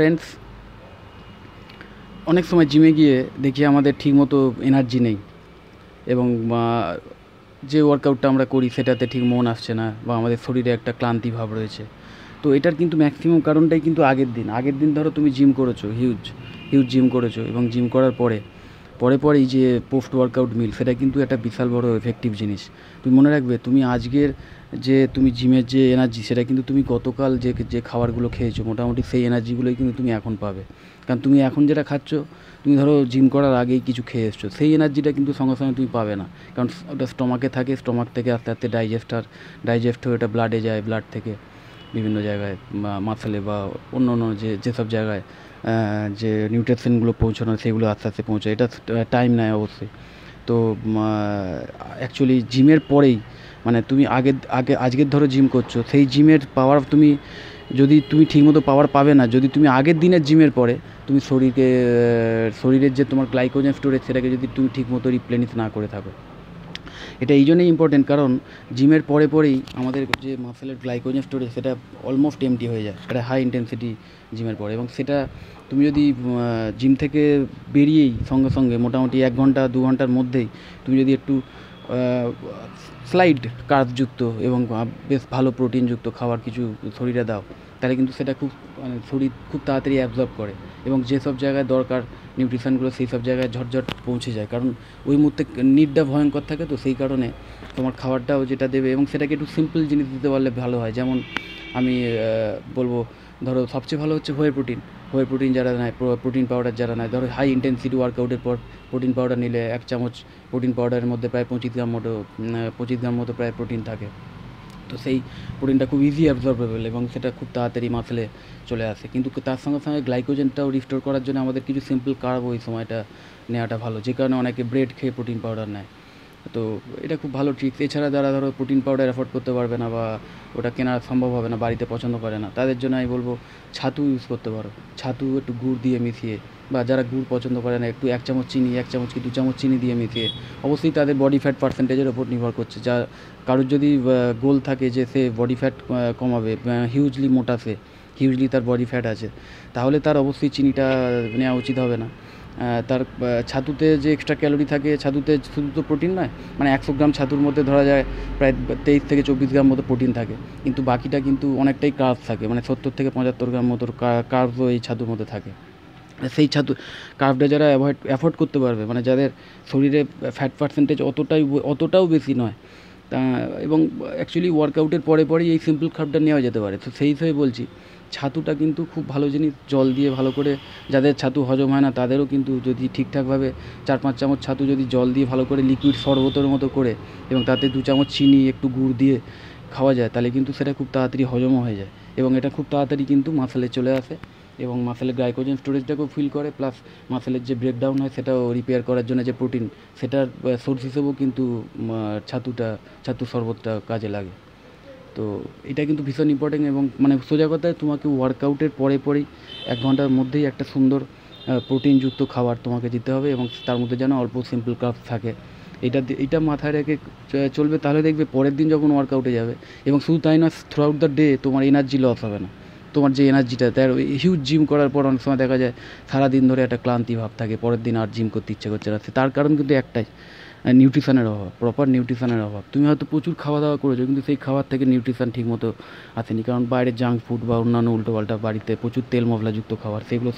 friends অনেক সময় জিমে গিয়ে দেখি আমাদের ঠিকমতো এনার্জি নেই এবং যে ওয়ার্কআউটটা আমরা করি সেটাতে ঠিক মন আসছে না বা আমাদের শরীরে একটা ক্লান্তি ভাব রয়েছে তো এটার কিন্তু ম্যাক্সিমাম কারণটাই কিন্তু আগের দিন আগের দিন ধরো তুমি জিম করেছো হিউজ হিউজ জিম করেছো এবং জিম করার পরে পরে পরেই যে পোস্ট ওয়ার্কআউট মিল সেটা কিন্তু একটা বিশাল বড় এফেক্টিভ জিনিস তুমি মনে রাখবে তুমি আজকের যে তুমি জিমের যে এনার্জি সেটা কিন্তু তুমি গতকাল যে যে খাবারগুলো খেয়েছো মোটামুটি সেই এনার্জিগুলোই কিন্তু তুমি এখন পাবে কারণ তুমি এখন যেটা খাচ্ছ তুমি ধরো জিম করার আগেই কিছু খেয়ে এসছো সেই এনার্জিটা কিন্তু সঙ্গে সঙ্গে তুমি পাবে না কারণ ওটা স্টমাকে থাকে স্টমাক থেকে আস্তে আস্তে ডাইজেস্টার ডাইজেস্ট হয়ে ওটা ব্লাডে যায় ব্লাড থেকে বিভিন্ন জায়গায় মাসেলে বা অন্য অন্য যে যেসব জায়গায় যে নিউট্রেশনগুলো পৌঁছানো সেগুলো আস্তে আস্তে পৌঁছায় এটা টাইম নেয় অবশ্যই তো অ্যাকচুয়ালি জিমের পরেই মানে তুমি আগে আগে আজকের ধরো জিম করছো সেই জিমের পাওয়ার তুমি যদি তুমি ঠিকমতো পাওয়ার পাবে না যদি তুমি আগের দিনের জিমের পরে তুমি শরীরকে শরীরের যে তোমার গ্লাইকোজেন স্টোরেজ সেটাকে যদি তুমি ঠিকমতো রিপ্লেনিস না করে থাকো এটা এই জন্যই ইম্পর্টেন্ট কারণ জিমের পরে পরেই আমাদের যে মাসেলের গ্লাইকোজেন স্টোরেজ সেটা অলমোস্ট এমটি হয়ে যায় একটা হাই ইন্টেন্সিটি জিমের পরে এবং সেটা তুমি যদি জিম থেকে বেরিয়েই সঙ্গে সঙ্গে মোটামুটি এক ঘন্টা দু ঘন্টার মধ্যেই তুমি যদি একটু স্লাইড কার্বযুক্ত এবং বেশ ভালো প্রোটিনযুক্ত খাবার কিছু শরীরে দাও তাহলে কিন্তু সেটা খুব মানে শরীর খুব তাড়াতাড়ি অ্যাবজর্ব করে এবং যেসব জায়গায় দরকার নিউট্রিশানগুলো সেই সব জায়গায় ঝটঝট পৌঁছে যায় কারণ ওই মুহূর্তে নিডটা ভয়ঙ্কর থাকে তো সেই কারণে তোমার খাবারটাও যেটা দেবে এবং সেটাকে একটু সিম্পল জিনিস দিতে পারলে ভালো হয় যেমন আমি বলবো ধরো সবচেয়ে ভালো হচ্ছে হোয়ে প্রোটিন হোয়ে প্রোটিন যারা নেয় প্রোটিন পাউডার যারা নেয় ধরো হাই ইন্টেন্সিটি ওয়ার্কআউটের পর প্রোটিন পাউডার নিলে এক চামচ প্রোটিন পাউডারের মধ্যে প্রায় পঁচিশ গ্রাম মতো পঁচিশ গ্রাম মতো প্রায় প্রোটিন থাকে তো সেই প্রোটিনটা খুব ইজি অ্যাবজর্বেবল এবং সেটা খুব তাড়াতাড়ি মাসলে চলে আসে কিন্তু তার সঙ্গে সঙ্গে গ্লাইকোজেনটাও রিস্টোর করার জন্য আমাদের কিছু সিম্পল কার্ব ওই সময়টা নেওয়াটা ভালো যে কারণে অনেকে ব্রেড খেয়ে প্রোটিন পাউডার নেয় তো এটা খুব ভালো ট্রিক এছাড়া যারা ধরো প্রোটিন পাউডার অ্যাফোর্ড করতে পারবে না বা ওটা কেনা সম্ভব হবে না বাড়িতে পছন্দ করে না তাদের জন্য আমি বলবো ছাতু ইউজ করতে পারো ছাতু একটু গুড় দিয়ে মিশিয়ে বা যারা গুড় পছন্দ করে না একটু এক চামচ চিনি এক চামচ কি দু চামচ চিনি দিয়ে মিশিয়ে অবশ্যই তাদের বডি ফ্যাট পার্সেন্টেজের ওপর নির্ভর করছে যা কারোর যদি গোল থাকে যে সে বডি ফ্যাট কমাবে হিউজলি মোটা সে হিউজলি তার বডি ফ্যাট আছে তাহলে তার অবশ্যই চিনিটা নেওয়া উচিত হবে না তার ছাতুতে যে এক্সট্রা ক্যালোরি থাকে ছাতুতে শুধু তো প্রোটিন নয় মানে একশো গ্রাম ছাতুর মধ্যে ধরা যায় প্রায় তেইশ থেকে চব্বিশ গ্রাম মতো প্রোটিন থাকে কিন্তু বাকিটা কিন্তু অনেকটাই কার্স থাকে মানে সত্তর থেকে পঁচাত্তর গ্রাম মতো কার্বসও এই ছাতুর মধ্যে থাকে সেই ছাতু কার্ভটা যারা অ্যাভয়েড অ্যাফোর্ড করতে পারবে মানে যাদের শরীরে ফ্যাট পার্সেন্টেজ অতটাই অতটাও বেশি নয় এবং অ্যাকচুয়ালি ওয়ার্কআউটের পরে পরেই এই সিম্পল খাবটা নেওয়া যেতে পারে তো সেই হিসেবে বলছি ছাতুটা কিন্তু খুব ভালো জিনিস জল দিয়ে ভালো করে যাদের ছাতু হজম হয় না তাদেরও কিন্তু যদি ঠিকঠাকভাবে চার পাঁচ চামচ ছাতু যদি জল দিয়ে ভালো করে লিকুইড শরবতের মতো করে এবং তাতে দু চামচ চিনি একটু গুড় দিয়ে খাওয়া যায় তাহলে কিন্তু সেটা খুব তাড়াতাড়ি হজমও হয়ে যায় এবং এটা খুব তাড়াতাড়ি কিন্তু মাসেলে চলে আসে এবং মাসেলের গ্লাইকোজেন স্টোরেজটাকেও ফিল করে প্লাস মাসালের যে ব্রেকডাউন হয় সেটাও রিপেয়ার করার জন্য যে প্রোটিন সেটার সোর্স হিসেবেও কিন্তু ছাতুটা ছাতু শরবতটা কাজে লাগে তো এটা কিন্তু ভীষণ ইম্পর্টেন্ট এবং মানে সোজা কথায় তোমাকে ওয়ার্কআউটের পরে পরেই এক ঘন্টার মধ্যেই একটা সুন্দর প্রোটিনযুক্ত খাবার তোমাকে দিতে হবে এবং তার মধ্যে যেন অল্প সিম্পল কাপ থাকে এটা এটা মাথায় রেখে চলবে তাহলে দেখবে পরের দিন যখন ওয়ার্কআউটে যাবে এবং শুধু তাই না থ্রু আউট দ্য ডে তোমার এনার্জি লস হবে না তোমার যে এনার্জিটা তার হিউজ জিম করার পর অনেক সময় দেখা যায় সারাদিন ধরে একটা ক্লান্তি ভাব থাকে পরের দিন আর জিম করতে ইচ্ছে করছে না তার কারণ কিন্তু একটাই নিউট্রিশনের অভাব প্রপার নিউট্রিশনের অভাব তুমি হয়তো প্রচুর খাওয়া দাওয়া করেছো কিন্তু সেই খাবার থেকে নিউট্রিশন ঠিকমতো আসেনি কারণ বাইরের জাঙ্ক ফুড বা অন্যান্য উল্টোপাল্টা বাড়িতে প্রচুর তেল মশলাযুক্ত খাবার সেগুলো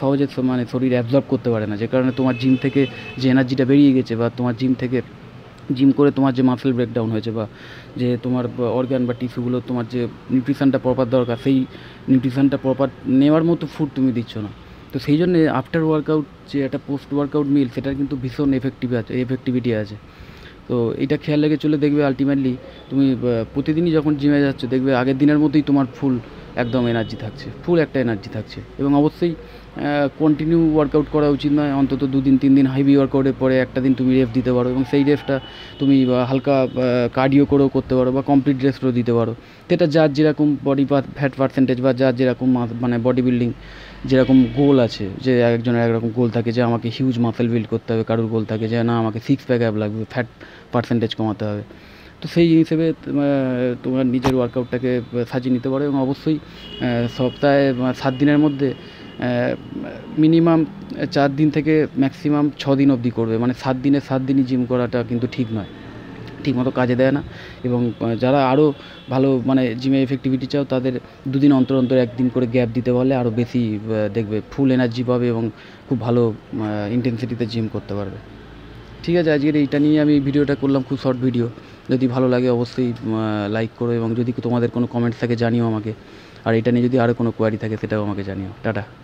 সহজে মানে শরীর অ্যাবজর্ব করতে পারে না যে কারণে তোমার জিম থেকে যে এনার্জিটা বেরিয়ে গেছে বা তোমার জিম থেকে জিম করে তোমার যে মাসেল ব্রেকডাউন হয়েছে বা যে তোমার অর্গান বা টিস্যুগুলো তোমার যে নিউট্রিশানটা প্রপার দরকার সেই নিউট্রিশানটা প্রপার নেওয়ার মতো ফুড তুমি দিচ্ছ না তো সেই জন্যে আফটার ওয়ার্কআউট যে একটা পোস্ট ওয়ার্কআউট মিল সেটার কিন্তু ভীষণ এফেক্টিভ আছে এফেক্টিভিটি আছে তো এটা খেয়াল রেখে চলে দেখবে আলটিমেটলি তুমি প্রতিদিনই যখন জিমে যাচ্ছ দেখবে আগের দিনের মতোই তোমার ফুল একদম এনার্জি থাকছে ফুল একটা এনার্জি থাকছে এবং অবশ্যই কন্টিনিউ ওয়ার্কআউট করা উচিত নয় অন্তত দুদিন তিন দিন হাইভি ওয়ার্কআউটের পরে একটা দিন তুমি রেফ দিতে পারো এবং সেই রেস্টটা তুমি হালকা কার্ডিও করেও করতে পারো বা কমপ্লিট রেস্টও দিতে পারো সেটা যার যেরকম বডি ফ্যাট পার্সেন্টেজ বা যার যেরকম মানে বডি বিল্ডিং যেরকম গোল আছে যে একজনের একরকম গোল থাকে যে আমাকে হিউজ মাসেল বিল্ড করতে হবে কারোর গোল থাকে যে না আমাকে সিক্স প্যাক অ্যাপ লাগবে ফ্যাট পার্সেন্টেজ কমাতে হবে তো সেই হিসেবে তোমার নিজের ওয়ার্কআউটটাকে সাজিয়ে নিতে পারো এবং অবশ্যই সপ্তাহে সাত দিনের মধ্যে মিনিমাম চার দিন থেকে ম্যাক্সিমাম ছ দিন অবধি করবে মানে সাত দিনে সাত দিনই জিম করাটা কিন্তু ঠিক নয় ঠিকমতো কাজে দেয় না এবং যারা আরও ভালো মানে জিমে এফেক্টিভিটি চাও তাদের দুদিন অন্তর অন্তর একদিন করে গ্যাপ দিতে পারলে আরও বেশি দেখবে ফুল এনার্জি পাবে এবং খুব ভালো ইন্টেন্সিটিতে জিম করতে পারবে ঠিক আছে আজকের এইটা নিয়ে আমি ভিডিওটা করলাম খুব শর্ট ভিডিও যদি ভালো লাগে অবশ্যই লাইক করো এবং যদি তোমাদের কোনো কমেন্টস থাকে জানিও আমাকে আর এটা নিয়ে যদি আরও কোনো কোয়ারি থাকে সেটাও আমাকে জানিও টাটা